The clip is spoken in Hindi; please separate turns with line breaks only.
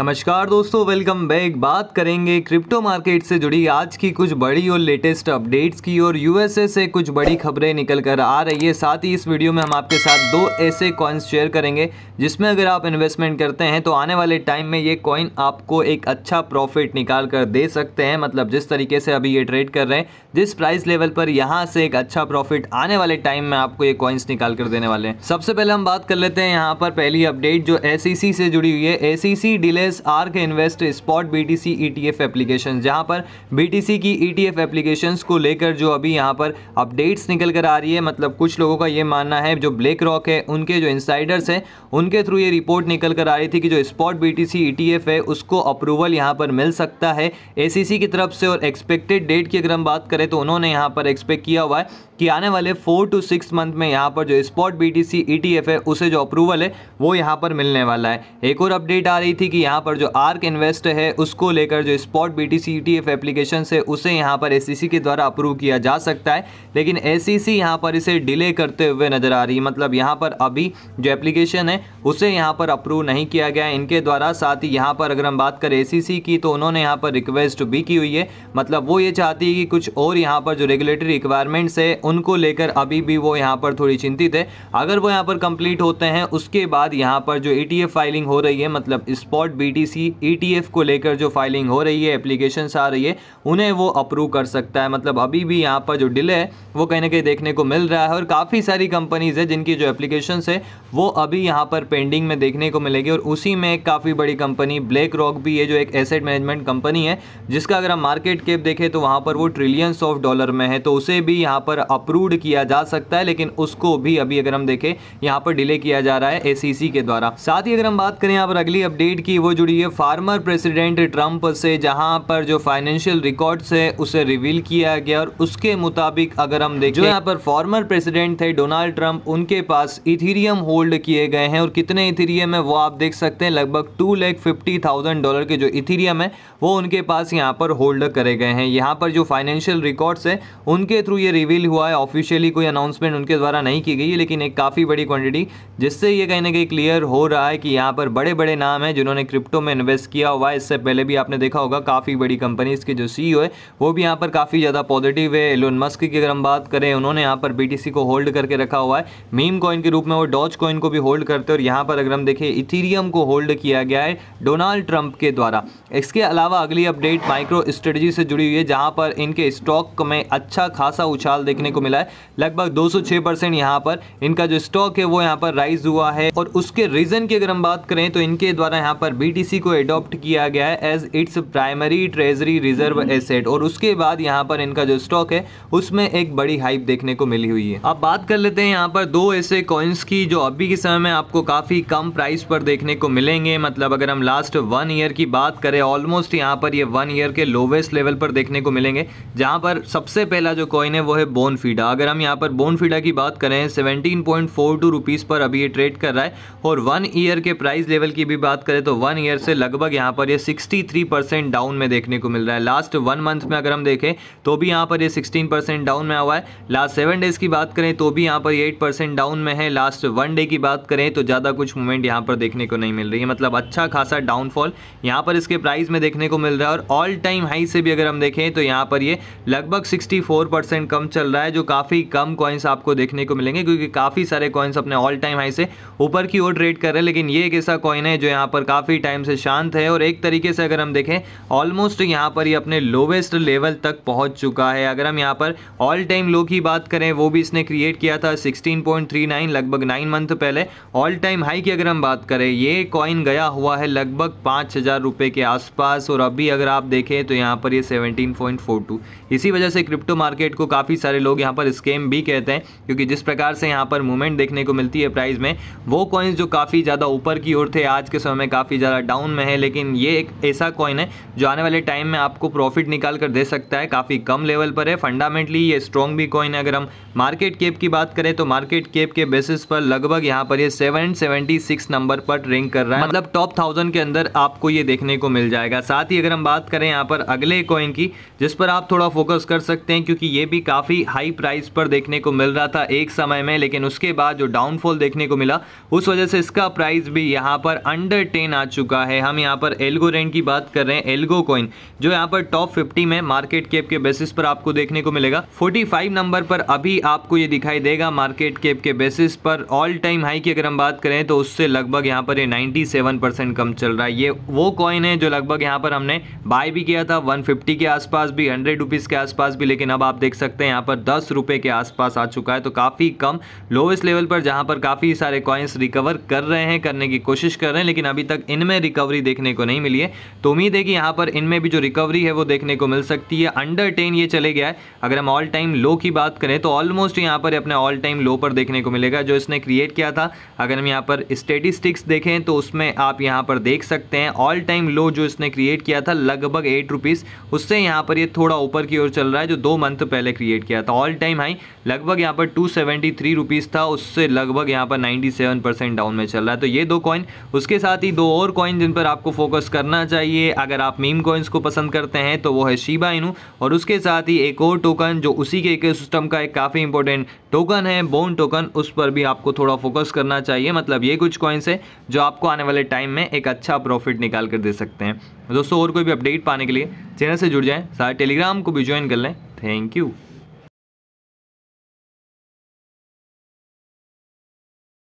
नमस्कार दोस्तों वेलकम बैक बात करेंगे क्रिप्टो मार्केट से जुड़ी आज की कुछ बड़ी और लेटेस्ट अपडेट्स की और यूएसए से कुछ बड़ी खबरें निकल कर आ रही है साथ ही इस वीडियो में हम आपके साथ दो ऐसे कॉइन्स शेयर करेंगे जिसमें अगर आप इन्वेस्टमेंट करते हैं तो आने वाले टाइम में ये कॉइन आपको एक अच्छा प्रॉफिट निकाल कर दे सकते हैं मतलब जिस तरीके से अभी ये ट्रेड कर रहे हैं जिस प्राइस लेवल पर यहाँ से एक अच्छा प्रॉफिट आने वाले टाइम में आपको ये कॉइन्स निकाल कर देने वाले हैं सबसे पहले हम बात कर लेते हैं यहाँ पर पहली अपडेट जो ए e से जुड़ी हुई है A C delay S R K invest spot B T C E T F application जहाँ पर बी टी सी की ई टी एफ एप्लीकेशन को लेकर जो अभी यहाँ पर अपडेट्स निकल कर आ रही है मतलब कुछ लोगों का ये मानना है जो ब्लैक रॉक है उनके जो इंसाइडर्स हैं उनके थ्रू ये रिपोर्ट निकल कर आ रही थी कि जो spot B T C E T F है उसको अप्रूवल यहाँ पर मिल सकता है ए सी सी की तरफ से और एक्सपेक्टेड डेट की अगर हम बात करें तो उन्होंने यहाँ पर एक्सपेक्ट किया हुआ है कि आने वाले फोर टू सिक्स मंथ में यहाँ पर जो स्पॉट बीटीसी ईटीएफ है उसे जो अप्रूवल है वो यहाँ पर मिलने वाला है एक और अपडेट आ रही थी कि यहाँ पर जो आर्क इन्वेस्ट है उसको लेकर जो स्पॉट टी ईटीएफ एप्लीकेशन है उसे यहाँ पर एस के द्वारा अप्रूव किया जा सकता है लेकिन सी यहाँ पर इसे डिले करते हुए नजर आ रही है मतलब यहाँ पर अभी जो एप्लीकेशन है उसे यहाँ पर अप्रूव नहीं किया गया इनके द्वारा साथ ही यहाँ पर अगर हम बात करें एसीसी की तो उन्होंने यहाँ पर रिक्वेस्ट भी की हुई है मतलब वो ये चाहती है कि कुछ और यहाँ पर जो रेगुलेटरी रिक्वायरमेंट्स है उनको लेकर अभी भी वो यहाँ पर थोड़ी चिंतित है अगर वो यहाँ पर कंप्लीट होते हैं उसके बाद यहाँ पर जो ई e फाइलिंग हो रही है मतलब स्पॉट बी टी को लेकर जो फाइलिंग हो रही है एप्लीकेशन आ रही है उन्हें वो अप्रूव कर सकता है मतलब अभी भी यहाँ पर जो डिले है वो कहीं ना कहीं देखने को मिल रहा है और काफ़ी सारी कंपनीज़ है जिनकी जो एप्लीकेशन है वो अभी यहाँ पर पेंडिंग में देखने को मिलेगी और उसी में एक काफ़ी बड़ी कंपनी ब्लैक रॉक भी है जो एक एसेट मैनेजमेंट कंपनी है जिसका अगर हम मार्केट कैप देखें तो वहाँ पर वो ट्रिलियंस ऑफ डॉलर में है तो उसे भी यहाँ पर अप्रूव्ड किया जा सकता है लेकिन उसको भी अभी अगर हम देखें यहाँ पर डिले किया जा रहा है एसीसी के द्वारा साथ ही अगर हम बात करें यहाँ पर अगली अपडेट की वो जुड़ी है फार्मर प्रेसिडेंट ट्रंप से जहाँ पर जो फाइनेंशियल रिकॉर्ड्स है उसे रिवील किया गया और उसके मुताबिक अगर हम देखें जो यहाँ पर फॉर्मर प्रेसिडेंट थे डोनाल्ड ट्रंप उनके पास इथीरियम होल्ड किए गए हैं और कितने इथीरियम है वो आप देख सकते हैं लगभग two lakh fifty thousand dollar के जो इथीरियम है वो उनके पास यहाँ पर होल्ड करे गए हैं यहाँ पर जो फाइनेंशियल रिकॉर्ड्स है उनके थ्रू ये रिवील हुआ हुआ है ऑफिशियली कोई अनाउंसमेंट उनके द्वारा नहीं की गई है लेकिन एक काफ़ी बड़ी क्वांटिटी जिससे ये कहीं ना कहीं क्लियर हो रहा है कि यहाँ पर बड़े बड़े नाम हैं जिन्होंने क्रिप्टो में इन्वेस्ट किया हुआ है इससे पहले भी आपने देखा होगा काफ़ी बड़ी कंपनीज़ के जो सी है वो भी यहाँ पर काफ़ी ज़्यादा पॉजिटिव है एलोन मस्क की अगर हम बात करें उन्होंने यहाँ पर बी को होल्ड करके रखा हुआ है मीम कॉइन के रूप में वो डॉच कॉइन को भी होल्ड करते हैं और यहाँ पर अगर हम देखें इथीरियम को होल्ड किया गया है डोनाल्ड ट्रंप के द्वारा इसके अलावा अगली अपडेट माइक्रो स्ट्रेटजी से जुड़ी हुई है जहाँ पर इनके स्टॉक में अच्छा खासा उछाल देखने को को मिला है लगभग 206 परसेंट यहाँ पर इनका जो स्टॉक है वो यहाँ पर राइज हुआ है और उसके रीज़न की अगर हम बात करें तो इनके द्वारा यहाँ पर बी को एडॉप्ट किया गया है as its primary treasury reserve asset और उसके बाद यहाँ पर इनका जो स्टॉक है उसमें एक बड़ी हाइप देखने को मिली हुई है अब बात कर लेते हैं यहाँ पर दो ऐसे कॉइन्स की जो अभी के समय में आपको काफ़ी कम प्राइस पर देखने को मिलेंगे मतलब अगर हम लास्ट वन ईयर की बात करें ऑलमोस्ट यहाँ पर ये वन ईयर के लोवेस्ट लेवल पर देखने को मिलेंगे जहां पर सबसे पहला जो कॉइन है वो है बोन बोनफीडा अगर हम यहाँ पर बोनफीडा की बात करें seventeen point four two rupees पर अभी ये ट्रेड कर रहा है और वन ईयर के प्राइस लेवल की भी बात करें तो वन ईयर से लगभग यहाँ पर ये सिक्सटी थ्री परसेंट डाउन में देखने को मिल रहा है लास्ट वन मंथ में अगर हम देखें तो भी यहाँ पर ये सिक्सटीन परसेंट डाउन में हुआ है लास्ट सेवन डेज़ की बात करें तो भी यहाँ पर एट परसेंट डाउन में है लास्ट वन डे की बात करें तो ज़्यादा कुछ मूवमेंट यहाँ पर देखने को नहीं मिल रही है मतलब अच्छा खासा डाउनफॉल यहाँ पर इसके प्राइस में देखने को मिल रहा है और ऑल टाइम हाई से भी अगर हम देखें तो यहाँ पर ये लगभग सिक्सटी कम चल रहा है है जो काफ़ी कम कॉइन्स आपको देखने को मिलेंगे क्योंकि काफ़ी सारे कॉइन्स अपने ऑल टाइम हाई से ऊपर की ओर ट्रेड कर रहे हैं लेकिन ये एक ऐसा कॉइन है जो यहाँ पर काफ़ी टाइम से शांत है और एक तरीके से अगर हम देखें ऑलमोस्ट यहाँ पर ही अपने लोवेस्ट लेवल तक पहुँच चुका है अगर हम यहाँ पर ऑल टाइम लो की बात करें वो भी इसने क्रिएट किया था सिक्सटीन लगभग नाइन मंथ पहले ऑल टाइम हाई की अगर हम बात करें ये कॉइन गया हुआ है लगभग पाँच हज़ार रुपये के आसपास और अभी अगर आप देखें तो यहाँ पर ये 17.42 इसी वजह से क्रिप्टो मार्केट को काफ़ी सारे लोग यहाँ पर स्केम भी कहते हैं क्योंकि जिस प्रकार से यहाँ पर मूवमेंट देखने को मिलती है प्राइस में वो कॉइन्स जो काफ़ी ज़्यादा ऊपर की ओर थे आज के समय में काफ़ी ज़्यादा डाउन में है लेकिन ये एक ऐसा कॉइन है जो आने वाले टाइम में आपको प्रॉफिट निकाल कर दे सकता है काफ़ी कम लेवल पर है फंडामेंटली ये स्ट्रॉन्ग भी कॉइन है अगर हम मार्केट केप की बात करें तो मार्केट केप के बेसिस पर लगभग यहाँ पर ये सेवन नंबर पर रैंक कर रहा है मतलब टॉप थाउजेंड के अंदर आपको ये देखने को मिल जाएगा साथ ही अगर हम बात करें यहाँ पर अगले कॉइन की जिस पर आप थोड़ा फोकस कर सकते हैं क्योंकि ये भी काफ़ी हाई हाई प्राइस पर देखने को मिल रहा था एक समय में लेकिन उसके बाद जो डाउनफॉल देखने को मिला उस वजह से इसका प्राइस भी यहाँ पर अंडर टेन आ चुका है हम यहाँ पर एल्गो रेंट की बात कर रहे हैं एल्गो कॉइन जो यहाँ पर टॉप फिफ्टी में मार्केट केप के बेसिस पर आपको देखने को मिलेगा फोर्टी फाइव नंबर पर अभी आपको ये दिखाई देगा मार्केट केप के बेसिस पर ऑल टाइम हाई की अगर हम बात करें तो उससे लगभग यहाँ पर ये नाइन्टी सेवन परसेंट कम चल रहा है ये वो कॉइन है जो लगभग यहाँ पर हमने बाय भी किया था वन फिफ्टी के आसपास भी हंड्रेड रुपीज़ के आसपास भी लेकिन अब आप देख सकते हैं यहाँ पर दस रुपये के आसपास आ चुका है तो काफ़ी कम लोवेस्ट लेवल पर जहाँ पर काफ़ी सारे कॉइन्स रिकवर कर रहे हैं करने की कोशिश कर रहे हैं लेकिन अभी तक इनमें रिकवरी देखने को नहीं मिली है तो उम्मीद है कि यहाँ पर इनमें भी जो रिकवरी है वो देखने को मिल सकती है अंडर टेन ये चले गया है अगर हम ऑल टाइम लो की बात करें तो ऑलमोस्ट यहाँ पर अपने ऑल टाइम लो पर देखने को मिलेगा जो इसने क्रिएट किया था अगर हम यहाँ पर स्टेटिस्टिक्स देखें तो उसमें आप यहाँ पर देख सकते हैं ऑल टाइम लो जो इसने क्रिएट किया था लगभग एट रुपीज़ उससे यहाँ पर ये थोड़ा ऊपर की ओर चल रहा है जो दो मंथ पहले क्रिएट किया था ऑल ऑल टाइम हाई लगभग यहाँ पर टू सेवेंटी थ्री रुपीज़ था उससे लगभग यहाँ पर नाइन्टी सेवन परसेंट डाउन में चल रहा है तो ये दो कॉइन उसके साथ ही दो और कॉइन जिन पर आपको फोकस करना चाहिए अगर आप मीम कॉइन्स को पसंद करते हैं तो वो है शीबा इनू और उसके साथ ही एक और टोकन जो उसी के सिस्टम का एक काफ़ी इंपॉर्टेंट टोकन है बोन टोकन उस पर भी आपको थोड़ा फोकस करना चाहिए मतलब ये कुछ कॉइन्स है जो आपको आने वाले टाइम में एक अच्छा प्रॉफिट निकाल कर दे सकते हैं दोस्तों और कोई भी अपडेट पाने के लिए चैनल से जुड़ जाएं सारे टेलीग्राम को भी ज्वाइन कर लें थैंक यू